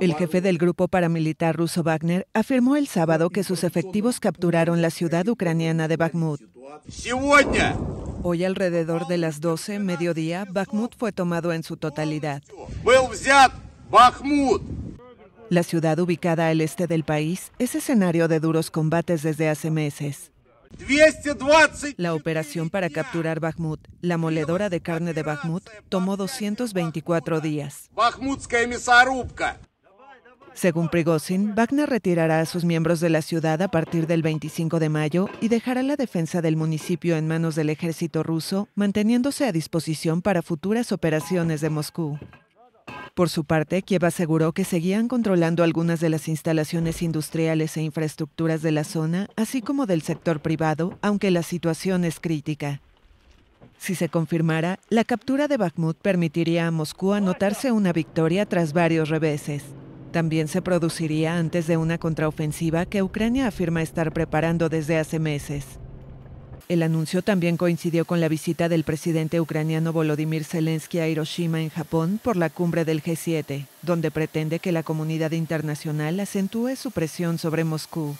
El jefe del grupo paramilitar ruso Wagner afirmó el sábado que sus efectivos capturaron la ciudad ucraniana de Bakhmut. Hoy alrededor de las 12, mediodía, Bakhmut fue tomado en su totalidad. La ciudad ubicada al este del país es escenario de duros combates desde hace meses. La operación para capturar Bakhmut, la moledora de carne de Bakhmut, tomó 224 días. Según Prigozhin, Wagner retirará a sus miembros de la ciudad a partir del 25 de mayo y dejará la defensa del municipio en manos del ejército ruso, manteniéndose a disposición para futuras operaciones de Moscú. Por su parte, Kiev aseguró que seguían controlando algunas de las instalaciones industriales e infraestructuras de la zona, así como del sector privado, aunque la situación es crítica. Si se confirmara, la captura de Bakhmut permitiría a Moscú anotarse una victoria tras varios reveses. También se produciría antes de una contraofensiva que Ucrania afirma estar preparando desde hace meses. El anuncio también coincidió con la visita del presidente ucraniano Volodymyr Zelensky a Hiroshima en Japón por la cumbre del G7, donde pretende que la comunidad internacional acentúe su presión sobre Moscú.